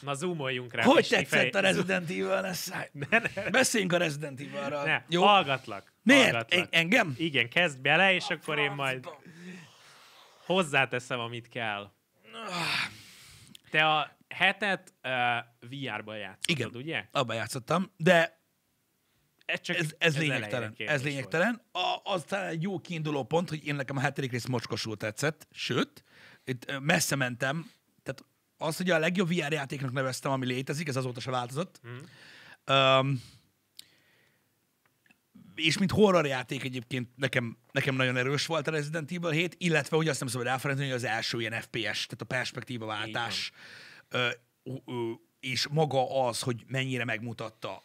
Na zoomoljunk rá. Hogy tetszett a Resident Evil Ne, ne. Beszéljünk a Resident Evil-ral. Ne, Jó? hallgatlak. Miért? Hallgatlak. Engem? Igen, kezd bele, és a akkor francba. én majd hozzáteszem, amit kell. Te a hetet uh, vr ba játszottad, Igen, ugye? abban játszottam, de ez, csak ez, ez, ez lényegtelen. Ez lényegtelen. A, az talán egy jó kiinduló pont, hogy én nekem a hetedik rész mocskosul tetszett, sőt, itt messze mentem az, hogy a legjobb VR játéknak neveztem, ami létezik, ez azóta se változott. Mm. Um, és mint horror játék egyébként nekem, nekem nagyon erős volt a Resident Evil 7, illetve hogy azt nem szabad elfelejteni, hogy az első ilyen FPS, tehát a perspektíva váltás, és maga az, hogy mennyire megmutatta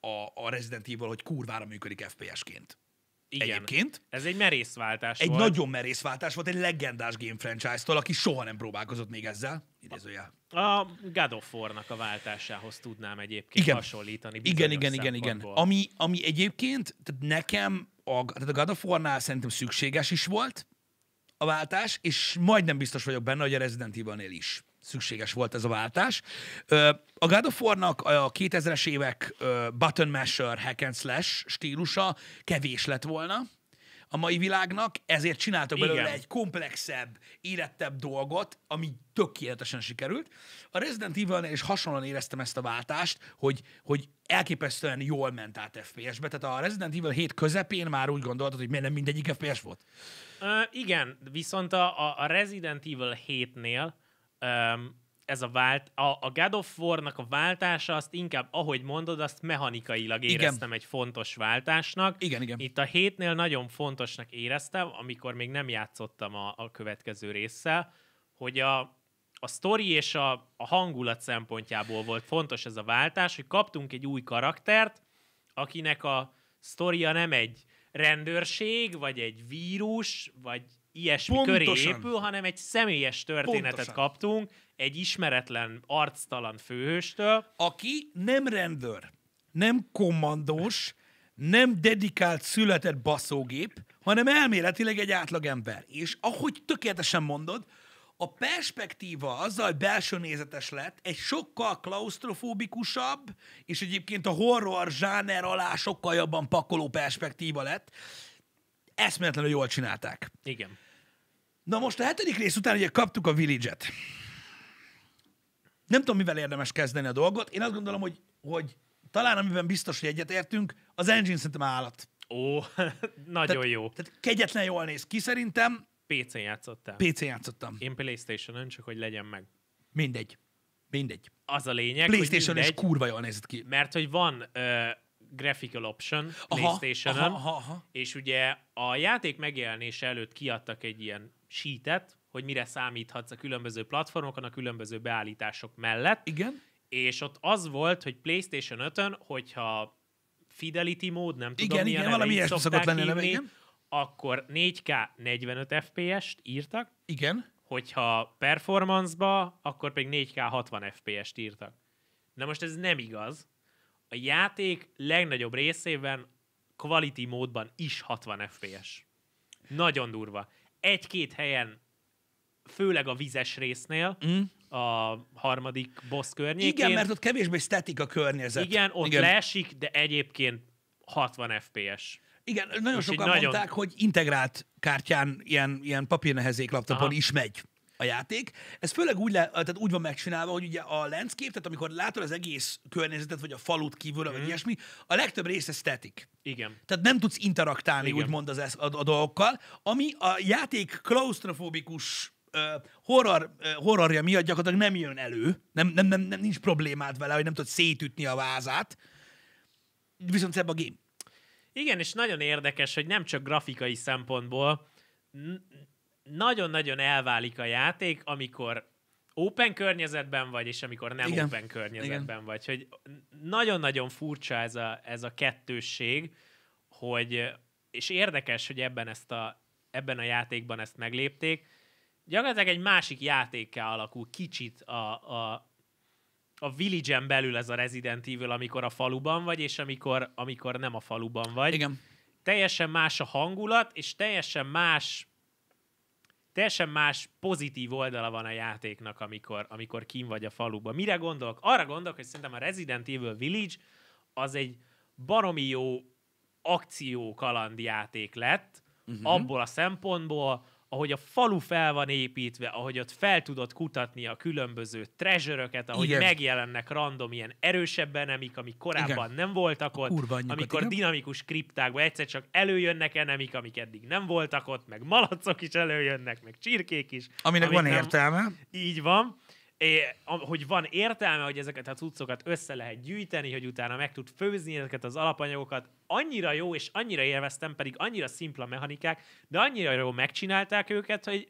a, a Resident Evil, hogy kurvára működik FPS-ként. Igen. Egyébként. Ez egy merészváltás egy volt. Egy nagyon merészváltás volt egy legendás game franchise-tól, aki soha nem próbálkozott még ezzel. Idézőjel. A God of War-nak a váltásához tudnám egyébként igen. hasonlítani. Igen, igen, igen, igen. Ami, ami egyébként tehát nekem a, tehát a God of War-nál szerintem szükséges is volt a váltás, és majdnem biztos vagyok benne, hogy a Resident Evil-nél is szükséges volt ez a váltás. A God of War-nak a 2000-es évek button masher hack and slash stílusa kevés lett volna a mai világnak, ezért csináltak belőle Igen. egy komplexebb, érettebb dolgot, ami tökéletesen sikerült. A Resident evil is hasonlóan éreztem ezt a váltást, hogy, hogy elképesztően jól ment át FPS-be. Tehát a Resident Evil 7 közepén már úgy gondoltad, hogy miért nem mindegyik FPS volt. Uh, igen, viszont a, a Resident Evil 7-nél um, ez a vált, a, a God of War-nak a váltása, azt inkább, ahogy mondod, azt mechanikailag éreztem igen. egy fontos váltásnak. Igen, igen. Itt a hétnél nagyon fontosnak éreztem, amikor még nem játszottam a, a következő résszel, hogy a, a sztori és a, a hangulat szempontjából volt fontos ez a váltás, hogy kaptunk egy új karaktert, akinek a sztoria nem egy rendőrség, vagy egy vírus, vagy ilyesmi Pontosan. köré épül, hanem egy személyes történetet Pontosan. kaptunk egy ismeretlen, arctalan főhőstől. Aki nem rendőr, nem kommandós, nem dedikált született baszógép, hanem elméletileg egy átlagember. És ahogy tökéletesen mondod, a perspektíva azzal, hogy belső nézetes lett, egy sokkal klaustrofóbikusabb, és egyébként a horror zsáner alá sokkal jobban pakoló perspektíva lett. Eszméletlenül jól csinálták. Igen. Na most a hetedik rész után ugye kaptuk a Village-et. Nem tudom, mivel érdemes kezdeni a dolgot. Én azt gondolom, hogy, hogy talán amiben biztos, hogy egyetértünk, az engine szerintem állat. Ó, nagyon tehát, jó. Tehát kegyetlen jól néz ki szerintem. PC-n játszottam. pc játszottam. Én Playstation-ön, csak hogy legyen meg. Mindegy. Mindegy. Az a lényeg, PlayStation hogy PlayStation is kurva jól nézett ki. Mert hogy van ö, graphical option aha, PlayStation-ön, aha, aha, aha. és ugye a játék megjelenése előtt kiadtak egy ilyen sheetet, hogy mire számíthatsz a különböző platformokon, a különböző beállítások mellett. Igen. És ott az volt, hogy PlayStation 5-ön, hogyha Fidelity mód, nem tudom, igen, milyen igen, valami ilyesmi szokott lenni, hívni, igen. akkor 4K 45 FPS-t írtak. Igen. Hogyha performance-ba, akkor pedig 4K 60 FPS-t írtak. Na most ez nem igaz. A játék legnagyobb részében quality módban is 60 FPS. Nagyon durva egy-két helyen, főleg a vizes résznél, mm. a harmadik boss környékén. Igen, mert ott kevésbé statik a környezet. Igen, ott Igen. leesik, de egyébként 60 FPS. Igen, nagyon Most sokan nagyon... hogy integrált kártyán, ilyen, ilyen papírnehezék laptopon Aha. is megy a játék. Ez főleg úgy, le, tehát úgy van megcsinálva, hogy ugye a landscape, tehát amikor látod az egész környezetet, vagy a falut kívül, mm. vagy mhm. ilyesmi, a legtöbb része static. Igen. Tehát nem tudsz interaktálni, Igen. úgymond az, a, a dolgokkal, ami a játék klaustrofóbikus uh, horror, uh, horrorja miatt gyakorlatilag nem jön elő, nem, nem, nem, nem nincs problémád vele, hogy nem tudsz szétütni a vázát, viszont szebb a game. Igen, és nagyon érdekes, hogy nem csak grafikai szempontból, nagyon-nagyon elválik a játék, amikor open környezetben vagy, és amikor nem Igen. open környezetben Igen. vagy. Hogy nagyon-nagyon furcsa ez a, ez a kettősség, hogy, és érdekes, hogy ebben, ezt a, ebben a játékban ezt meglépték. Gyakorlatilag egy másik játékkel alakul kicsit a, a, a village belül ez a Resident Evil, amikor a faluban vagy, és amikor, amikor nem a faluban vagy. Igen. Teljesen más a hangulat, és teljesen más teljesen más pozitív oldala van a játéknak, amikor, amikor kim vagy a faluba. Mire gondolok? Arra gondolok, hogy szerintem a Resident Evil Village az egy baromi jó akció kalandjáték lett, uh-huh. abból a szempontból, ahogy a falu fel van építve, ahogy ott fel tudod kutatni a különböző treasure ahogy igen. megjelennek random ilyen erősebb enemik, amik korábban igen. nem voltak ott, amikor igen. dinamikus kriptákban egyszer csak előjönnek enemik, amik eddig nem voltak ott, meg malacok is előjönnek, meg csirkék is. Aminek van nem... értelme. Így van hogy van értelme, hogy ezeket a cuccokat össze lehet gyűjteni, hogy utána meg tud főzni ezeket az alapanyagokat. Annyira jó, és annyira élveztem, pedig annyira szimpla mechanikák, de annyira jó megcsinálták őket, hogy,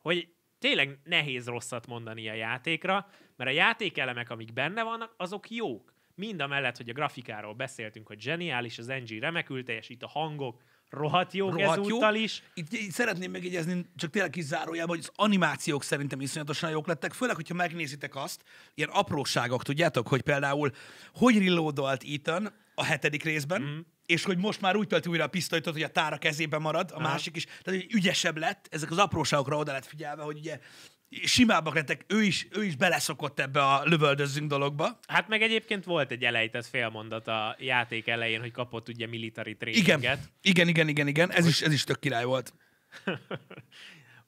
hogy tényleg nehéz rosszat mondani a játékra, mert a játékelemek, amik benne vannak, azok jók. Mind a mellett, hogy a grafikáról beszéltünk, hogy zseniális, az NG remekül teljesít, a hangok, rohadt jó rohadt ezúttal jó. is. Itt, itt szeretném megjegyezni, csak tényleg kis zárójában, hogy az animációk szerintem iszonyatosan jók lettek, főleg, hogyha megnézitek azt, ilyen apróságok, tudjátok, hogy például hogy rillódolt Ethan a hetedik részben, mm. és hogy most már úgy tölti újra a pisztolytot, hogy a tára kezébe marad, a Aha. másik is, tehát hogy ügyesebb lett, ezek az apróságokra oda lett figyelve, hogy ugye simábbak lettek, ő is, ő is beleszokott ebbe a lövöldözzünk dologba. Hát meg egyébként volt egy elejtett félmondat a játék elején, hogy kapott ugye military tréninget. Igen, igen, igen, igen, igen. Ez, is, ez is tök király volt.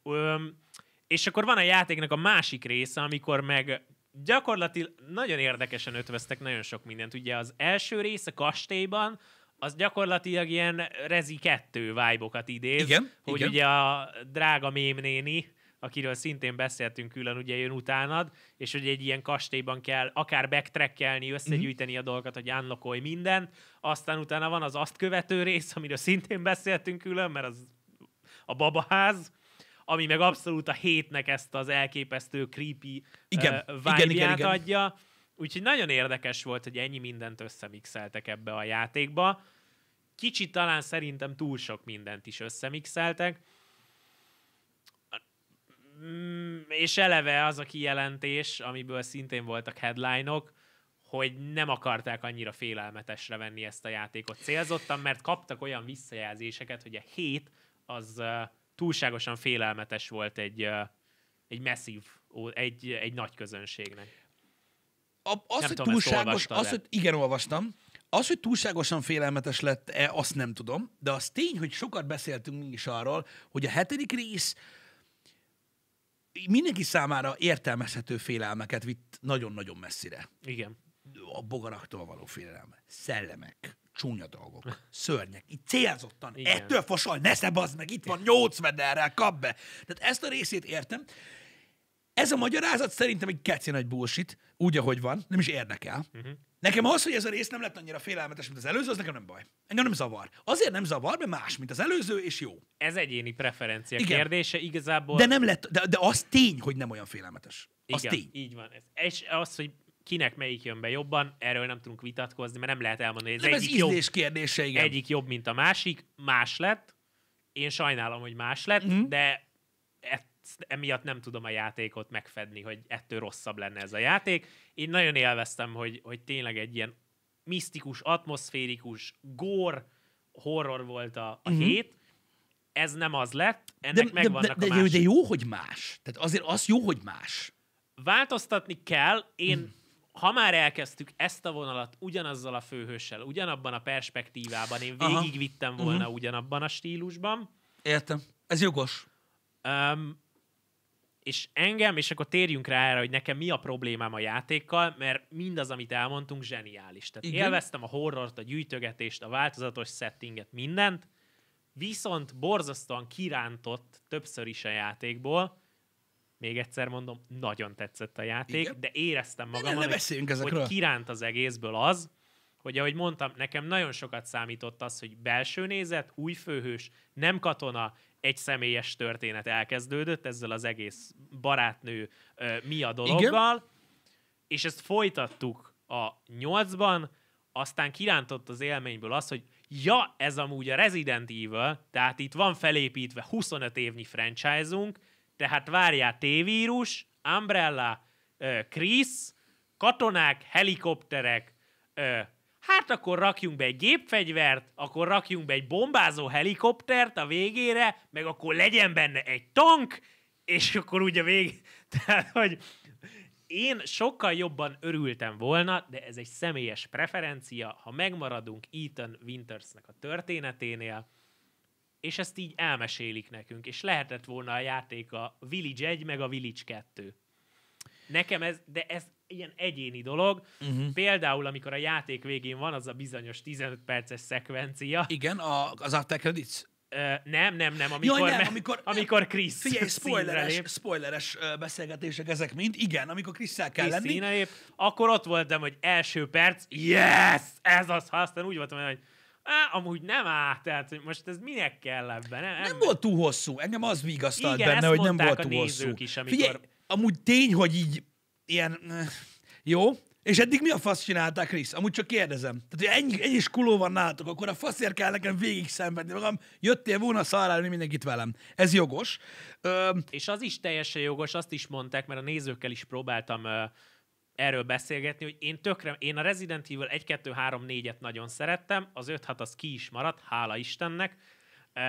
um, és akkor van a játéknak a másik része, amikor meg gyakorlatilag nagyon érdekesen ötvöztek nagyon sok mindent. Ugye az első rész a kastélyban, az gyakorlatilag ilyen Rezi 2 vibe idéz. Igen, hogy igen. ugye a drága mémnéni, akiről szintén beszéltünk külön, ugye jön utánad, és hogy egy ilyen kastélyban kell akár backtrackelni, összegyűjteni a dolgokat, hogy unlockolj mindent, aztán utána van az azt követő rész, amiről szintén beszéltünk külön, mert az a babaház, ami meg abszolút a hétnek ezt az elképesztő creepy igen, uh, igen, igen, igen. adja. Úgyhogy nagyon érdekes volt, hogy ennyi mindent összemixeltek ebbe a játékba. Kicsit talán szerintem túl sok mindent is összemixeltek, Mm, és eleve az a kijelentés, amiből szintén voltak headline-ok, hogy nem akarták annyira félelmetesre venni ezt a játékot célzottan, mert kaptak olyan visszajelzéseket, hogy a hét az uh, túlságosan félelmetes volt egy, uh, egy masszív, egy, egy nagy közönségnek. A, az, nem hogy tudom, túlságos, az, hogy igen, olvastam. Az, hogy túlságosan félelmetes lett-e, azt nem tudom, de az tény, hogy sokat beszéltünk is arról, hogy a hetedik rész mindenki számára értelmezhető félelmeket vitt nagyon-nagyon messzire. Igen. A bogaraktól való félelem. Szellemek, csúnya dolgok, szörnyek. Itt célzottan, Igen. ettől fosol, ne szebazd meg, itt van nyolc mederrel, kap be. Tehát ezt a részét értem. Ez a magyarázat szerintem egy keci nagy bullshit, úgy, ahogy van, nem is érdekel. Uh-huh. Nekem az, hogy ez a rész nem lett annyira félelmetes, mint az előző, az nekem nem baj. Engem nem zavar. Azért nem zavar, mert más, mint az előző, és jó. Ez egyéni preferencia Igen. kérdése igazából. De nem lett, de, de az tény, hogy nem olyan félelmetes. Az Igen, tény. így van. Ez. És az, hogy kinek melyik jön be jobban, erről nem tudunk vitatkozni, mert nem lehet elmondani, hogy ez, nem egyik, ez jobb, kérdése, igen. egyik jobb, mint a másik, más lett. Én sajnálom, hogy más lett, mm-hmm. de emiatt nem tudom a játékot megfedni, hogy ettől rosszabb lenne ez a játék. Én nagyon élveztem, hogy, hogy tényleg egy ilyen misztikus, atmoszférikus, gór horror volt a, a mm-hmm. hét, ez nem az lett, ennek de, megvannak de, de, a másik. De jó, hogy más. Tehát azért az jó, hogy más. Változtatni kell. Én, mm. ha már elkezdtük ezt a vonalat ugyanazzal a főhőssel, ugyanabban a perspektívában, én végigvittem volna mm-hmm. ugyanabban a stílusban. Értem. Ez jogos. Um, és engem, és akkor térjünk rá erre, hogy nekem mi a problémám a játékkal, mert mindaz, amit elmondtunk, zseniális. Tehát Igen. élveztem a horrort, a gyűjtögetést, a változatos settinget, mindent, viszont borzasztóan kirántott többször is a játékból, még egyszer mondom, nagyon tetszett a játék, Igen. de éreztem magam ne, ne, ne hogy, hogy kiránt az egészből az, hogy ahogy mondtam, nekem nagyon sokat számított az, hogy belső nézet, új főhős, nem katona, egy személyes történet elkezdődött ezzel az egész barátnő ö, mi a dologgal, Igen? és ezt folytattuk a nyolcban, aztán kirántott az élményből az, hogy ja, ez amúgy a Resident Evil, tehát itt van felépítve 25 évnyi franchise-unk, tehát várjál T-vírus, Umbrella, Chris, katonák, helikopterek, hát akkor rakjunk be egy gépfegyvert, akkor rakjunk be egy bombázó helikoptert a végére, meg akkor legyen benne egy tank, és akkor úgy a vég... Tehát, hogy én sokkal jobban örültem volna, de ez egy személyes preferencia, ha megmaradunk Ethan Wintersnek a történeténél, és ezt így elmesélik nekünk, és lehetett volna a játék a Village 1 meg a Village 2. Nekem ez, de ez ilyen egyéni dolog. Uh-huh. Például, amikor a játék végén van az a bizonyos 15 perces szekvencia. Igen, a, az after credits? Uh, nem, nem, nem, amikor, Jaj, nem, amikor, amikor Chris Figyelj, spoileres, spoileres beszélgetések ezek mind, igen, amikor chris kell Chris lenni. Színelép, akkor ott voltam, hogy első perc, yes, ez az, ha aztán úgy voltam, hogy Á, amúgy nem áll, tehát most ez minek kell ebben? Nem, nem volt túl hosszú, engem az vigasztalt benne, hogy nem volt túl hosszú. Is, amikor... Figyelj, amúgy tény, hogy így ilyen... Eh, jó, és eddig mi a fasz csinálták, Krisz? Amúgy csak kérdezem. Tehát, hogy ennyi, ennyi skuló van nálatok, akkor a faszért kell nekem végig szenvedni magam. Jöttél volna szarálni mindenkit velem. Ez jogos. Ö... És az is teljesen jogos, azt is mondták, mert a nézőkkel is próbáltam ö, erről beszélgetni, hogy én tökre, én a Resident Evil 1, 2, 3, 4-et nagyon szerettem, az 5, 6 az ki is maradt, hála Istennek. Ö,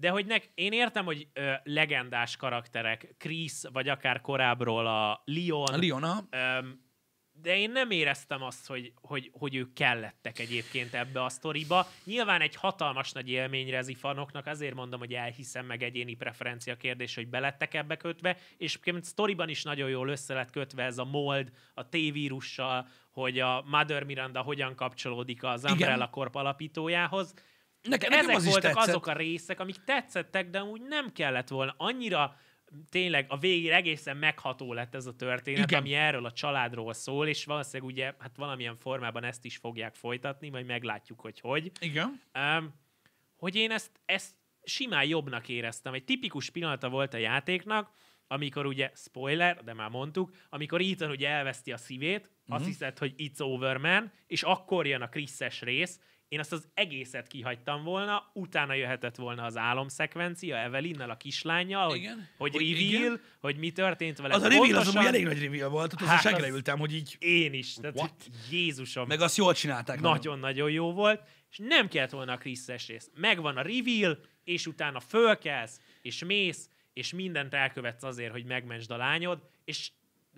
de hogy nek, én értem, hogy ö, legendás karakterek, Chris, vagy akár korábbról a Leon. A Leona. Ö, de én nem éreztem azt, hogy, hogy, hogy ők kellettek egyébként ebbe a sztoriba. Nyilván egy hatalmas nagy élményre az ifanoknak, azért mondom, hogy elhiszem meg egyéni preferencia kérdés, hogy belettek ebbe kötve, és egyébként sztoriban is nagyon jól össze lett kötve ez a mold, a T-vírussal, hogy a Mother Miranda hogyan kapcsolódik az Umbrella Corp alapítójához Nekem, nekem Ezek az voltak tetszett. azok a részek, amik tetszettek, de úgy nem kellett volna. Annyira tényleg a végén egészen megható lett ez a történet, Igen. ami erről a családról szól, és valószínűleg ugye hát valamilyen formában ezt is fogják folytatni, majd meglátjuk, hogy hogy. Igen. Um, hogy én ezt, ezt simán jobbnak éreztem. Egy tipikus pillanata volt a játéknak, amikor ugye, spoiler, de már mondtuk, amikor Ethan ugye elveszti a szívét, mm-hmm. azt mhm. hiszed, hogy it's over man, és akkor jön a Chris-es rész, én azt az egészet kihagytam volna, utána jöhetett volna az álomszekvencia Evelinnel, a kislányjal, hogy, igen, hogy, hogy reveal, igen. hogy mi történt vele. Az a reveal pontosan, az ami elég nagy reveal volt, tehát hát segre ültem, hogy így... Én is, tehát What? Jézusom. Meg azt jól csinálták. Nagyon-nagyon jó volt, és nem kellett volna a Krisztes rész. Megvan a reveal, és utána fölkelsz, és mész, és mindent elkövetsz azért, hogy megmentsd a lányod, és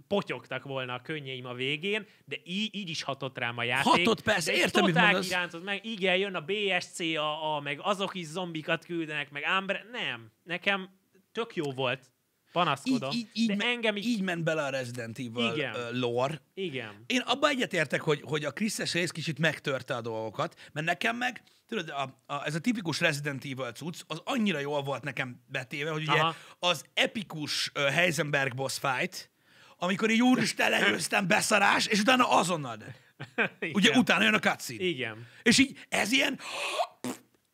potyogtak volna a könnyeim a végén, de így, így is hatott rám a játék. Hatott persze, de értem, mit mondasz. Irántott, meg igen, jön a BSC, a, a, meg azok is zombikat küldenek, meg ámbre. Nem, nekem tök jó volt, panaszkodom. Így, így, így, de engem így... így ment bele a Resident Evil Igen. lore. Igen. Én abba egyetértek, hogy, hogy a Kriszes rész kicsit megtörte a dolgokat, mert nekem meg, tudod, a, a, ez a tipikus Resident Evil cucc, az annyira jól volt nekem betéve, hogy ugye Aha. az epikus uh, Heisenberg boss fight, amikor így úristen legyőztem, beszarás, és utána azonnal de. Ugye utána jön a cutscene. Igen. És így ez ilyen,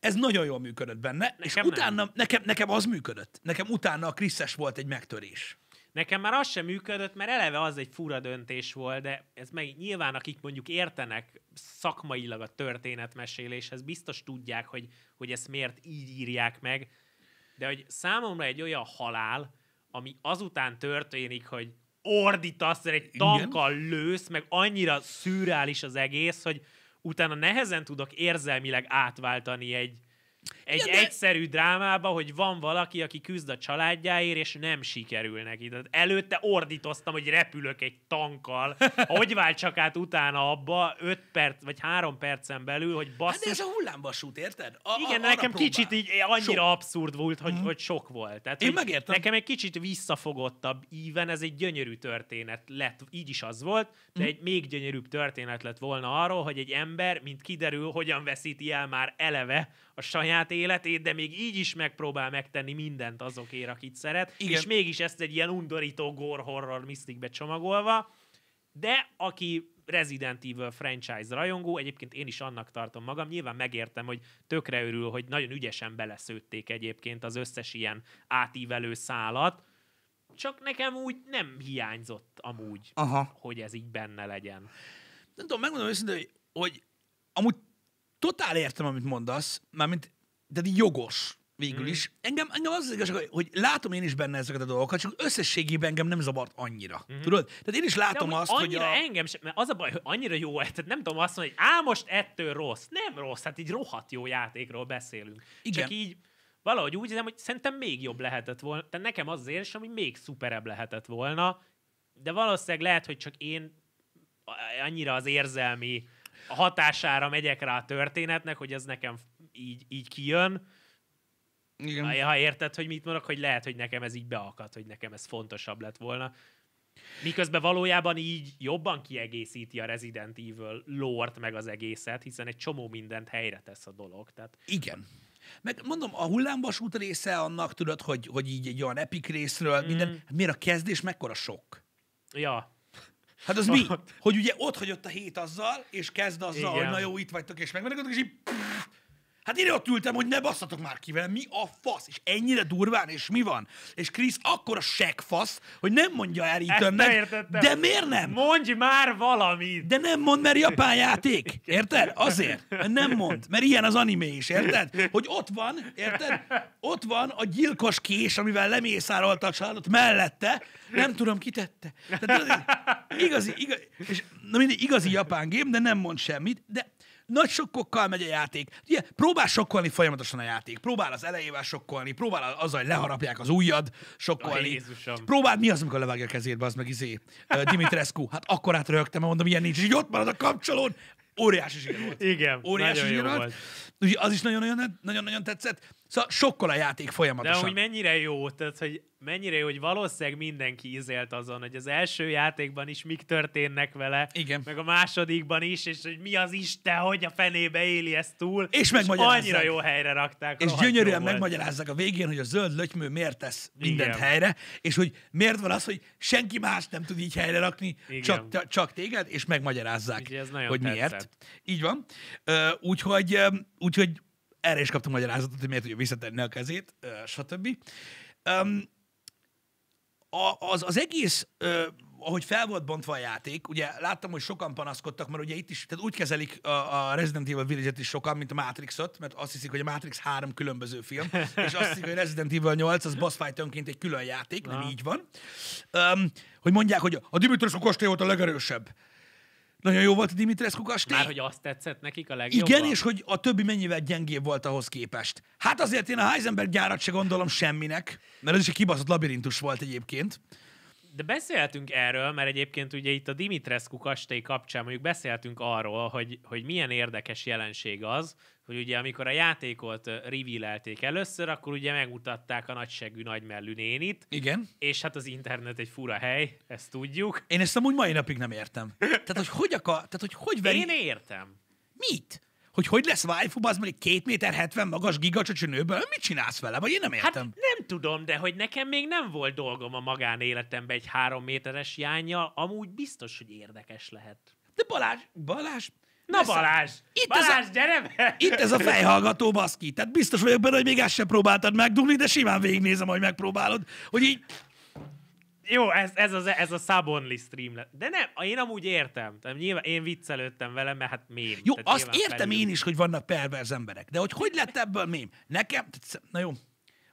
ez nagyon jól működött benne, nekem és utána, nem. nekem, nekem az működött. Nekem utána a Kriszes volt egy megtörés. Nekem már az sem működött, mert eleve az egy fura döntés volt, de ez meg nyilván, akik mondjuk értenek szakmailag a történetmeséléshez, biztos tudják, hogy, hogy ezt miért így írják meg, de hogy számomra egy olyan halál, ami azután történik, hogy ordítasz, egy tankkal lősz, meg annyira szürreális az egész, hogy utána nehezen tudok érzelmileg átváltani egy, egy ja, de... egyszerű drámában, hogy van valaki, aki küzd a családjáért, és nem sikerül neki. De előtte ordítoztam, hogy repülök egy tankkal. Hogy váltsak át utána abba 5 perc, vagy 3 percen belül, hogy hát basszus... Hát de ez a hullámvasút, érted? A, Igen, a, nekem kicsit így annyira sok. abszurd volt, hogy, mm. hogy sok volt. Tehát, Én megértem. Nekem egy kicsit visszafogottabb íven, ez egy gyönyörű történet lett, így is az volt, de mm. egy még gyönyörűbb történet lett volna arról, hogy egy ember, mint kiderül, hogyan veszíti el már eleve a saját saját életét, de még így is megpróbál megtenni mindent azokért, akit szeret, Igen. és mégis ezt egy ilyen undorító gore horror misztikbe csomagolva, de aki Resident Evil franchise rajongó, egyébként én is annak tartom magam, nyilván megértem, hogy tökre örül, hogy nagyon ügyesen beleszőtték egyébként az összes ilyen átívelő szálat, csak nekem úgy nem hiányzott amúgy, Aha. hogy ez így benne legyen. Nem tudom, megmondom őszintén, hogy, hogy amúgy totál értem, amit mondasz, mármint de jogos végül mhm. is. Mm. Engem, engem az az igazság, hogy látom én is benne ezeket a dolgokat, csak összességében engem nem zavart annyira. Mm. Tudod? Tehát én is látom De azt, annyira hogy a... engem sem, mert az a baj, hogy annyira jó, tehát nem tudom azt mondani, hogy á, most ettől rossz. Nem rossz, hát így rohadt jó játékról beszélünk. Igen. Csak így valahogy úgy hiszem, hogy szerintem még jobb lehetett volna. Tehát nekem az az érzésem, ami még szuperebb lehetett volna, de valószínűleg lehet, hogy csak én annyira az érzelmi hatására megyek rá a történetnek, hogy ez nekem így, így kijön, igen. Ha érted, hogy mit mondok, hogy lehet, hogy nekem ez így beakadt, hogy nekem ez fontosabb lett volna. Miközben valójában így jobban kiegészíti a Resident Evil lort meg az egészet, hiszen egy csomó mindent helyre tesz a dolog. Tehát... Igen. Meg mondom, a hullámvasút része annak, tudod, hogy, hogy így egy olyan epik részről, mm. minden, hát miért a kezdés mekkora sok? Ja. Hát az mi? Hogy ugye ott hagyott a hét azzal, és kezd azzal, Igen. hogy na jó, itt vagytok, és megmenekültök, és így pff, Hát én ott ültem, hogy ne basszatok már ki velem, mi a fasz? És ennyire durván, és mi van? És Krisz akkor a fasz, hogy nem mondja el Eatonnek, de miért nem? Mondj már valamit! De nem mond, mert japán játék, érted? Azért, mert nem mond, mert ilyen az animé is, érted? Hogy ott van, érted? Ott van a gyilkos kés, amivel lemészárolta a családot mellette, nem tudom, kitette. Tehát, igazi, igazi, és, na mindig, igazi japán gém, de nem mond semmit, de nagy sokkokkal megy a játék. Ugye, próbál sokkolni folyamatosan a játék. Próbál az elejével sokkolni, próbál az, hogy leharapják az ujjad, sokkolni. Próbáld mi az, amikor levágja a kezét, az meg izé. Dimitrescu, hát akkor át rögtem, mondom, ilyen nincs, és így ott marad a kapcsolón. Óriási zsír volt. Igen, Óriási nagyon jó volt. Ugye az is nagyon-nagyon, nagyon-nagyon tetszett. Szóval sokkal a játék folyamatosan. De hogy mennyire jó, tehát hogy mennyire jó, hogy valószínűleg mindenki izélt azon, hogy az első játékban is mik történnek vele, Igen. meg a másodikban is, és hogy mi az Isten, hogy a fenébe éli ezt túl. És megmagyarázzák. És annyira jó helyre rakták. És gyönyörűen megmagyarázzák a végén, hogy a zöld lötymő miért tesz mindent Igen. helyre, és hogy miért van az, hogy senki más nem tud így helyre rakni, Igen. csak, csak téged, és megmagyarázzák, ez hogy tetszett. miért. Így van. Úgyhogy, úgyhogy erre is kaptam magyarázatot, hogy miért tudja visszatenni a kezét, stb. Um, az, az egész, uh, ahogy fel volt bontva a játék, ugye láttam, hogy sokan panaszkodtak, mert ugye itt is, tehát úgy kezelik a, a Resident Evil Village-et is sokan, mint a Matrixot, mert azt hiszik, hogy a Matrix három különböző film, és azt hiszik, hogy Resident Evil 8 az boss fight önként egy külön játék, nem így van. Um, hogy mondják, hogy a Dimitrus Kosté volt a legerősebb. Nagyon jó volt a Dimitrescu kastély. Már hogy azt tetszett nekik a legjobban. Igen, és hogy a többi mennyivel gyengébb volt ahhoz képest. Hát azért én a Heisenberg gyárat se gondolom semminek, mert ez is egy kibaszott labirintus volt egyébként. De beszéltünk erről, mert egyébként ugye itt a Dimitrescu kastély kapcsán mondjuk beszéltünk arról, hogy, hogy milyen érdekes jelenség az, hogy ugye amikor a játékot revealelték először, akkor ugye megmutatták a nagysegű nagymellű nénit. Igen. És hát az internet egy fura hely, ezt tudjuk. Én ezt amúgy mai napig nem értem. Tehát, hogy hogy akar, tehát, hogy, hogy veri... Én értem. Mit? hogy hogy lesz waifu, az meg egy két méter 70 magas nőből, mit csinálsz vele, vagy én nem hát értem. Hát nem tudom, de hogy nekem még nem volt dolgom a magánéletemben egy három méteres jánya, amúgy biztos, hogy érdekes lehet. De Balázs, Balázs, Na Balázs! Itt Balázs, ez a, gyere be! Itt ez a fejhallgató, baszki. Tehát biztos vagyok benne, hogy még ezt sem próbáltad megdugni, de simán végignézem, hogy megpróbálod. Hogy így jó, ez, ez, az, ez a Szabonli stream lett. De nem, én amúgy értem. Tehát nyilván én viccelődtem vele, mert hát mém. Jó, tehát azt értem felül. én is, hogy vannak perverz emberek. De hogy hogy lett ebből mém? Nekem, na jó,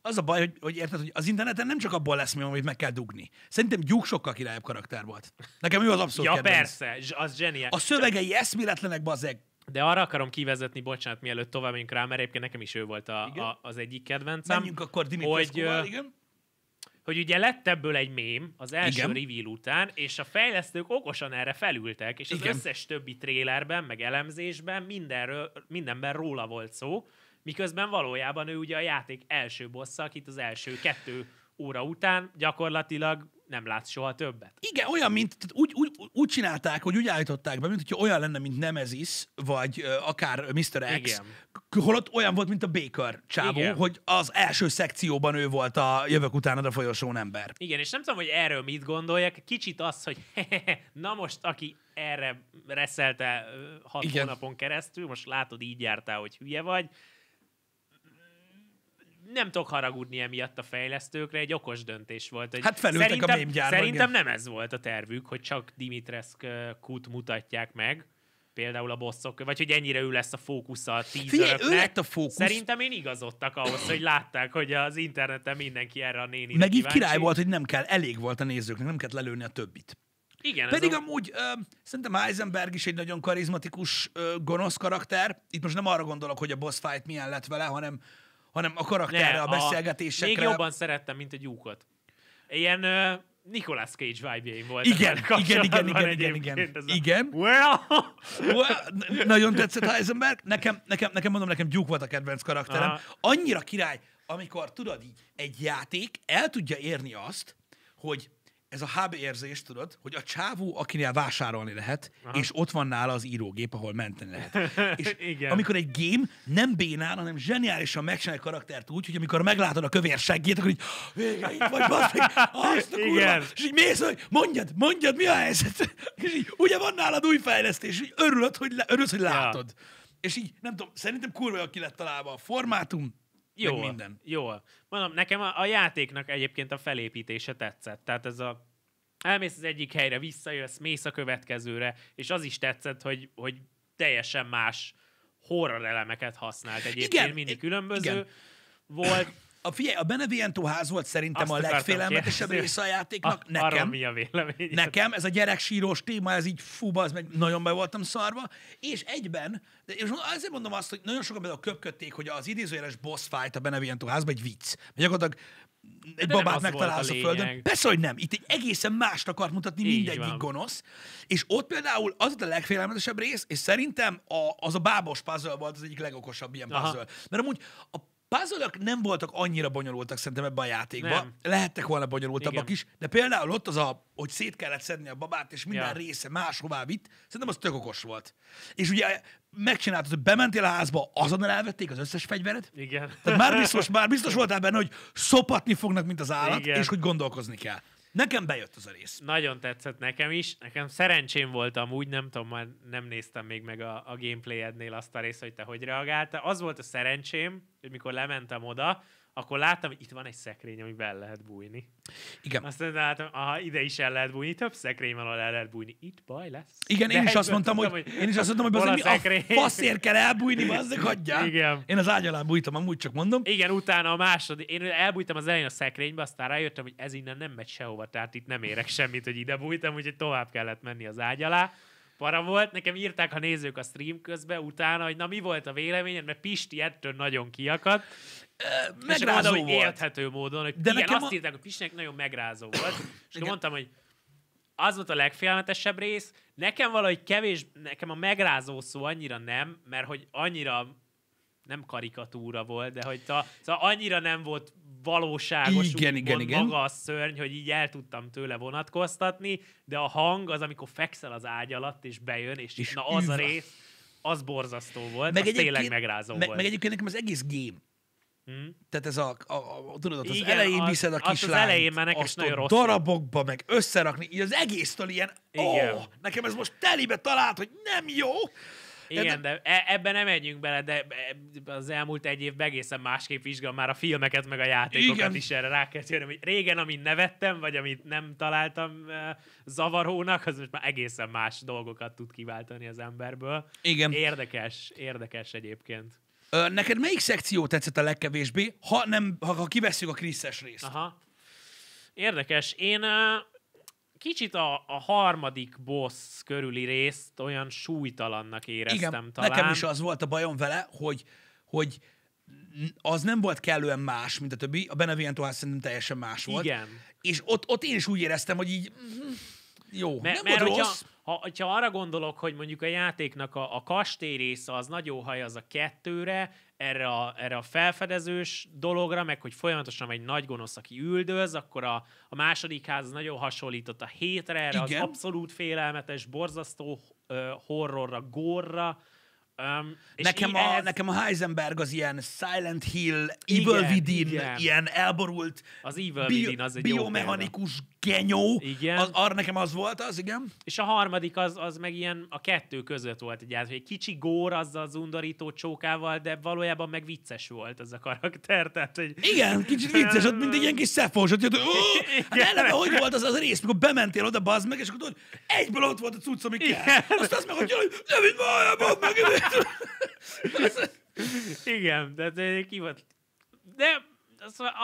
az a baj, hogy, hogy érted, hogy az interneten nem csak abból lesz mi, amit meg kell dugni. Szerintem Gyúk sokkal királyabb karakter volt. Nekem ő az abszolút Ja, kedvenc. persze, az zseniális. A szövegei csak... eszméletlenek, bazeg. De arra akarom kivezetni, bocsánat, mielőtt tovább megyünk rá, mert egyébként nekem is ő volt a, a, az egyik kedvencem. Menjünk akkor Dimitri hogy, hogy, igen hogy ugye lett ebből egy mém az első Igen. reveal után, és a fejlesztők okosan erre felültek, és az Igen. összes többi trélerben, meg elemzésben mindenről, mindenben róla volt szó, miközben valójában ő ugye a játék első bossza, akit az első kettő óra után gyakorlatilag nem látsz soha többet. Igen, olyan, mint úgy, úgy, úgy csinálták, hogy úgy állították be, mint hogyha olyan lenne, mint Nemesis, vagy uh, akár Mr. X, Igen. holott olyan volt, mint a Baker csávó, Igen. hogy az első szekcióban ő volt a jövök utánad a folyosón ember. Igen, és nem tudom, hogy erről mit gondoljak, kicsit az, hogy na most, aki erre reszelte hat Igen. hónapon keresztül, most látod, így jártál, hogy hülye vagy, nem tudok haragudni emiatt a fejlesztőkre, egy okos döntés volt. Hogy hát felültek szerintem, a mémgyárban. Szerintem nem ez volt a tervük, hogy csak Dimitrescu eh, kút mutatják meg, például a bosszok, vagy hogy ennyire ő lesz a fókusz a tízöröknek. Figyelj, ő lett a fókusz. Szerintem én igazodtak ahhoz, hogy látták, hogy az interneten mindenki erre a néni. Meg így király volt, hogy nem kell, elég volt a nézőknek, nem kellett lelőni a többit. Igen, Pedig a... amúgy ö, szerintem Heisenberg is egy nagyon karizmatikus, ö, gonosz karakter. Itt most nem arra gondolok, hogy a boss fight milyen lett vele, hanem hanem a karakterre, a beszélgetésekre. Még jobban szerettem, mint a gyúkot. Ilyen uh, Nicolas Cage vibe volt. Igen, igen, igen, igen, igen, igen. igen. A... Well. well. nagyon tetszett Heisenberg. Nekem, nekem, nekem mondom, nekem gyúk volt a kedvenc karakterem. Aha. Annyira király, amikor tudod így, egy játék el tudja érni azt, hogy ez a hub érzés, tudod, hogy a csávó, akinél vásárolni lehet, Aha. és ott van nála az írógép, ahol menteni lehet. És Igen. amikor egy game nem bénál, hanem zseniálisan megcsinálja a karaktert úgy, hogy amikor meglátod a kövér seggét, akkor így, vége, itt vagy, bassz azt a kurva, és így mész, hogy mondjad, mondjad, mi a helyzet? És így, ugye van nálad új fejlesztés, és örülöd, hogy, le, örülsz, hogy látod. Ja. És így, nem tudom, szerintem kurva aki lett találva a formátum, jó, minden. Jó. Mondom, nekem a, a játéknak egyébként a felépítése tetszett. Tehát ez a elmész az egyik helyre, visszajössz, mész a következőre, és az is tetszett, hogy, hogy teljesen más horror elemeket használt egyébként, igen, mindig különböző igen. volt a, figyelj, a Beneviento ház volt szerintem Azt a legfélelmetesebb része a játéknak. A, nekem, arra mi a vélemény? Nekem ez a gyereksírós téma, ez így fú, az meg nagyon be voltam szarva. És egyben, de és azért mondom azt, hogy nagyon sokan például köpködték, hogy az idézőjeles boss fight a Beneviento házban egy vicc. Gyakorlatilag egy de babát megtalálsz a, a földön. Persze, hogy nem. Itt egy egészen mást akart mutatni, Így mindegyik van. gonosz. És ott például az a legfélelmetesebb rész, és szerintem a, az a bábos puzzle volt az egyik legokosabb ilyen puzzle. Aha. Mert amúgy a puzzle nem voltak annyira bonyolultak szerintem ebben a játékban. Nem. Lehettek volna bonyolultabbak Igen. is, de például ott az a, hogy szét kellett szedni a babát, és minden ja. része máshová vitt, szerintem az tök okos volt. És ugye megcsináltad, hogy bementél a házba, azonnal elvették az összes fegyvered. Igen. Tehát már biztos, már biztos voltál benne, hogy szopatni fognak, mint az állat, Igen. és hogy gondolkozni kell. Nekem bejött az a rész. Nagyon tetszett nekem is. Nekem szerencsém volt amúgy, nem tudom, már nem néztem még meg a, a gameplayednél azt a részt, hogy te hogy reagáltál. Az volt a szerencsém, hogy mikor lementem oda, akkor láttam, hogy itt van egy szekrény, amiben el lehet bújni. Igen. Azt láttam, aha, ide is el lehet bújni, több szekrény van, ahol el lehet bújni. Itt baj lesz. Igen, én, én is, azt mondtam, hogy, hogy, én is azt mondtam, hogy az, szekrény, a faszért kell elbújni, bazzeg, hagyjál. Igen. Én az ágy alá bújtam, amúgy csak mondom. Igen, utána a második, én elbújtam az elején a szekrénybe, aztán rájöttem, hogy ez innen nem megy sehova, tehát itt nem érek semmit, hogy ide bújtam, úgyhogy tovább kellett menni az ágy alá para volt. Nekem írták a nézők a stream közben utána, hogy na mi volt a véleményed, mert Pisti ettől nagyon kiakadt megrázó és hogy volt. érthető módon, hogy de igen, nekem azt a... írták, hogy Pistinek nagyon megrázó volt, és akkor mondtam, hogy az volt a legfélelmetesebb rész, nekem valahogy kevés, nekem a megrázó szó annyira nem, mert hogy annyira nem karikatúra volt, de hogy ta, szóval annyira nem volt valóságos igen, igen, igen. maga a szörny, hogy így el tudtam tőle vonatkoztatni, de a hang az, amikor fekszel az ágy alatt, és bejön, és, és na az üva. a rész, az borzasztó volt, meg az tényleg megrázó meg, volt. Meg egyébként nekem az egész game Hmm. Tehát ez a, a, a tudod, az Igen, elején az, viszed a kislányt, az, az elején már nekem azt nagyon rossz. darabokba, meg összerakni, így az egésztől ilyen, Igen. ó, oh, nekem ez most telibe talált, hogy nem jó. Igen, de, de ebben nem menjünk bele, de az elmúlt egy évben egészen másképp vizsgál már a filmeket, meg a játékokat Igen. is erre rá kell jönni, hogy régen, amit nevettem, vagy amit nem találtam e, zavarónak, az most már egészen más dolgokat tud kiváltani az emberből. Igen. Érdekes, érdekes egyébként. Ö, neked melyik szekció tetszett a legkevésbé, ha, nem, ha, ha kivesszük a Kriszes részt? Aha. Érdekes. Én uh, kicsit a, a harmadik boss körüli részt olyan súlytalannak éreztem Igen, talán. nekem is az volt a bajom vele, hogy, hogy az nem volt kellően más, mint a többi. A Benevento hát szerintem teljesen más volt. Igen. És ott, ott én is úgy éreztem, hogy így mm, jó, Me, nem mert volt rossz. Hogyha, ha ha arra gondolok, hogy mondjuk a játéknak a, a kastély része az nagyon haj az a kettőre, erre a, erre a felfedezős dologra, meg hogy folyamatosan egy nagy gonosz, aki üldöz, akkor a, a második ház nagyon hasonlított a hétre, erre Igen. az abszolút félelmetes, borzasztó ö, horrorra, gorra, Um, nekem, a, ez... nekem a Heisenberg az ilyen Silent Hill, Evil Within, igen. ilyen elborult az Evil bio, Within az egy biomechanikus genyó. Igen. Az, arra nekem az volt az, igen. És a harmadik az, az meg ilyen a kettő között volt egy hát, hogy egy kicsi gór az az undorító csókával, de valójában meg vicces volt az a karakter. Tehát, hogy... Igen, kicsit vicces, ott mint egy ilyen kis szefos, ott hát eleve, hogy volt az az rész, mikor bementél oda, bazd meg, és akkor tudod, egyből ott volt a cucc, ami kell. azt az meg, hogy jön, hogy nem, meg, Igen, de hát ki volt. De